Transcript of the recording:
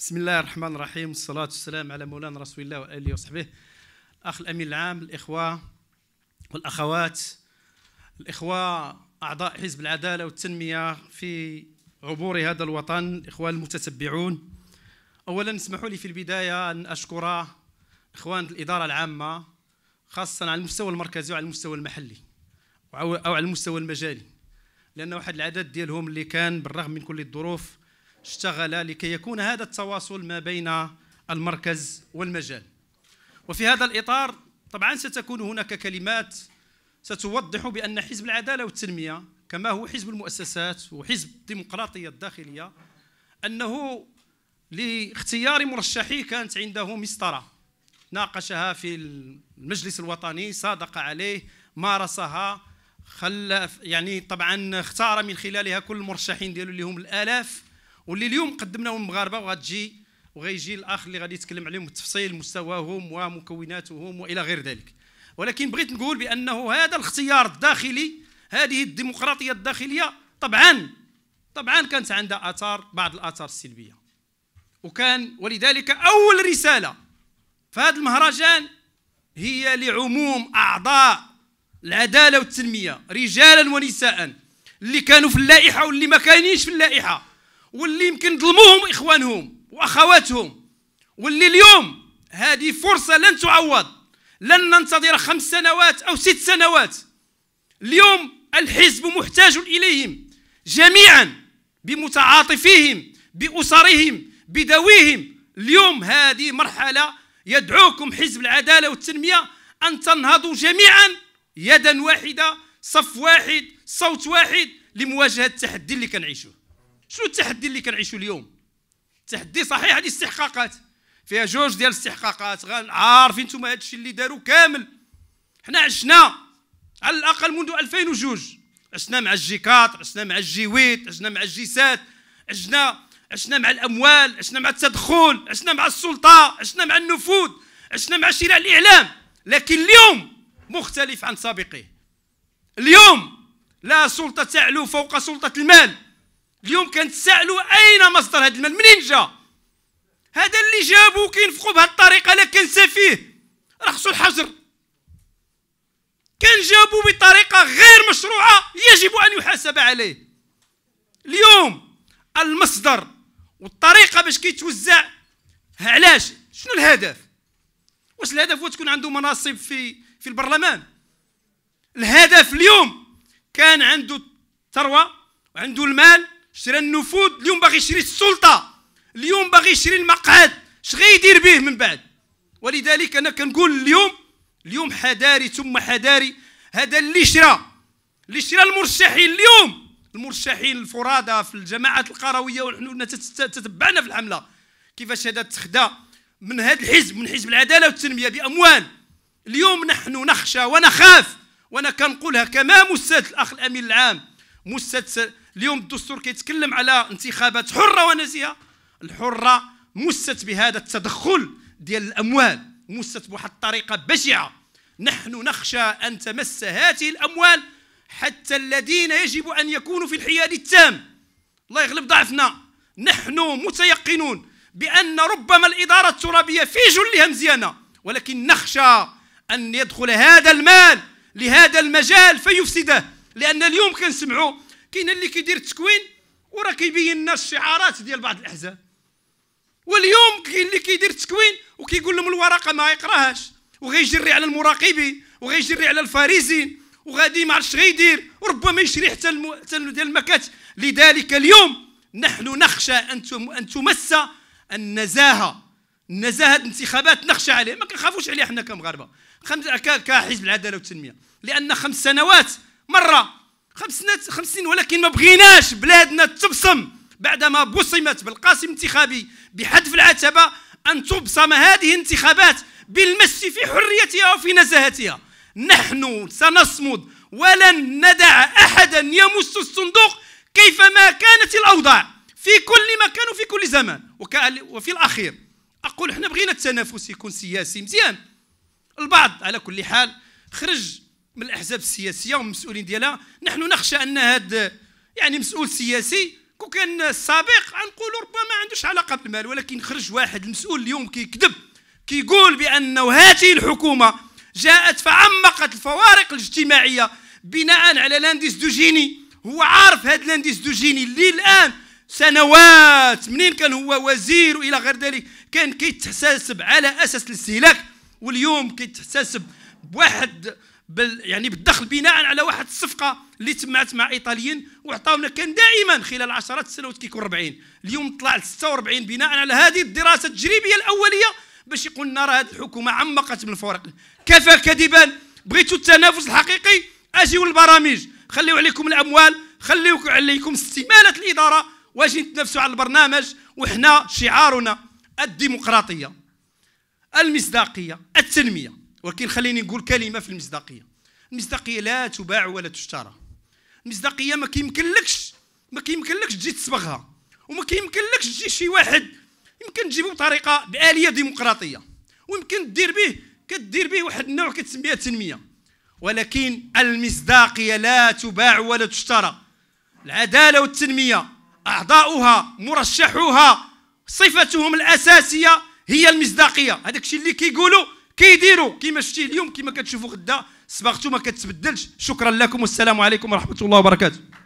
بسم الله الرحمن الرحيم والصلاة والسلام على مولانا رسول الله وآله وصحبه أخ الأمين العام الإخوة والأخوات الإخوة أعضاء حزب العدالة والتنمية في عبور هذا الوطن الإخوة المتتبعون أولا اسمحوا لي في البداية أن أشكر إخوان الإدارة العامة خاصة على المستوى المركزي وعلى المستوى المحلي أو على المستوى المجالي لأن واحد العدد ديالهم اللي كان بالرغم من كل الظروف اشتغل لكي يكون هذا التواصل ما بين المركز والمجال وفي هذا الإطار طبعا ستكون هناك كلمات ستوضح بأن حزب العدالة والتنمية كما هو حزب المؤسسات وحزب الديمقراطية الداخلية أنه لاختيار مرشحيه كانت عنده مسطرة ناقشها في المجلس الوطني صادق عليه مارسها خلف يعني طبعا اختار من خلالها كل المرشحين ديالو اللي هم الالاف واللي اليوم قدمناه المغاربه وغتجي وغيجي الاخ اللي غادي يتكلم عليهم بالتفصيل مستواهم ومكوناتهم والى غير ذلك ولكن بغيت نقول بانه هذا الاختيار الداخلي هذه الديمقراطيه الداخليه طبعا طبعا كانت عندها اثار بعض الاثار السلبيه وكان ولذلك اول رساله في هذا المهرجان هي لعموم اعضاء العداله والتنميه رجالا ونساء اللي كانوا في اللائحه واللي ما كانينش في اللائحه واللي يمكن ظلموهم اخوانهم واخواتهم واللي اليوم هذه فرصه لن تعوض لن ننتظر خمس سنوات او ست سنوات اليوم الحزب محتاج اليهم جميعا بمتعاطفيهم باسرهم بدويهم اليوم هذه مرحله يدعوكم حزب العداله والتنميه ان تنهضوا جميعا يدا واحده صف واحد صوت واحد لمواجهه التحدي اللي كنعيشوه شنو التحدي اللي كنعيشوا اليوم تحدي صحيح هذه استحقاقات فيها جوج ديال الاستحقاقات عارفين نتوما هذا الشيء اللي داروا كامل حنا عشنا على الاقل منذ 2002 عشنا مع الجيكات عشنا مع الجيويت عشنا مع الجيسات عشنا عشنا مع الاموال عشنا مع التدخل عشنا مع السلطه عشنا مع النفوذ عشنا مع شراء الاعلام لكن اليوم مختلف عن سابقه اليوم لا سلطه تعلو فوق سلطه المال اليوم كنتسائلوا اين مصدر هذا المال منين جا هذا اللي جابوه كينفقوا بهذه الطريقه لا كنسى فيه رخصوا الحجر كان جابوا بطريقه غير مشروعه يجب ان يحاسب عليه اليوم المصدر والطريقه باش كيتوزع علاش شنو الهدف واش الهدف هو تكون عنده مناصب في في البرلمان الهدف اليوم كان عنده الثروه وعنده المال شرى النفوذ اليوم باغي يشري السلطه اليوم باغي يشري المقعد اش غيدير به من بعد ولذلك انا كنقول اليوم اليوم حذاري ثم حذاري هذا اللي شرى اللي شرى المرشحين اليوم المرشحين الفرادى في الجماعات القرويه ونحن تتبعنا في الحمله كيفاش هذا تخدى من هذا الحزب من حزب العداله والتنميه باموال اليوم نحن نخشى ونخاف وانا كنقولها كما مستاذ الاخ الامين العام مستسل اليوم الدستور كيتكلم على انتخابات حره ونزيهه الحره مست بهذا التدخل ديال الاموال مست بواحد الطريقه بشعه نحن نخشى ان تمس هذه الاموال حتى الذين يجب ان يكونوا في الحياد التام الله يغلب ضعفنا نحن متيقنون بان ربما الاداره الترابيه في جلها مزيانه ولكن نخشى ان يدخل هذا المال لهذا المجال فيفسده لان اليوم كنسمعوا كاين اللي كيدير التكوين وراه كيبين لنا الشعارات ديال بعض الاحزاب واليوم كاين اللي كيدير التكوين وكيقول لهم الورقه ما يقراهاش وغيجري على المراقبين وغيجري على الفارسين وغادي ما عرفش غيدير وربما يشري حتى الم... حتى ديال المكات لذلك اليوم نحن نخشى ان ان تمس النزاهه النزاهه الانتخابات نخشى عليه ما كنخافوش عليه حنا كمغاربه كحزب العداله والتنميه لان خمس سنوات مره خمس سنوات خمس سنين ولكن ما بغيناش بلادنا تبصم بعدما بصمت بالقاسم الانتخابي بحذف العتبه ان تبصم هذه الانتخابات بالمس في حريتها وفي نزاهتها نحن سنصمد ولن ندع احدا يمس الصندوق كيفما كانت الاوضاع في كل مكان وفي كل زمان وفي الاخير اقول احنا بغينا التنافس يكون سياسي مزيان البعض على كل حال خرج من الاحزاب السياسيه والمسؤولين ديالها نحن نخشى ان هذا يعني مسؤول سياسي كو كان السابق غنقولوا ربما ما عندوش علاقه بالمال ولكن خرج واحد المسؤول اليوم كيكذب كيقول بانه هذه الحكومه جاءت فعمقت الفوارق الاجتماعيه بناء على لانديس دو جيني هو عارف هذا لانديس دو جيني اللي الان سنوات منين كان هو وزير والى غير ذلك كان كيتحاسب على اساس الاستهلاك واليوم كيتحاسب بواحد بل يعني بالدخل بناء على واحد الصفقه اللي تمعت مع ايطاليين وعطاونا كان دائما خلال عشرات السنوات كيكون 40 اليوم طلع ل 46 بناء على هذه الدراسه التجريبيه الاوليه باش يقول لنا راه هذه الحكومه عمقت من الفرق كفى كذبا بغيتوا التنافس الحقيقي اجيو للبرامج خليو عليكم الاموال خليو عليكم استماله الاداره واجي نتنافسوا على البرنامج وحنا شعارنا الديمقراطيه المصداقيه التنميه ولكن خليني نقول كلمه في المصداقيه المصداقيه لا تباع ولا تشترى المصداقيه ما كيمكنلكش ما كيمكنلكش تجي تصبغها وما كيمكنلكش تجي شي واحد يمكن تجيبو بطريقه باليه ديمقراطيه ويمكن دير به كدير به واحد النوع كتسميها تنميه ولكن المصداقيه لا تباع ولا تشترى العداله والتنميه اعضاؤها مرشحوها صفتهم الاساسيه هي المصداقيه هذاك الشيء اللي كيقولوا كي كيديروا كيما شفتي اليوم كيما كتشوفوا غدا صباغتو ما كتبدلش شكرا لكم والسلام عليكم ورحمه الله وبركاته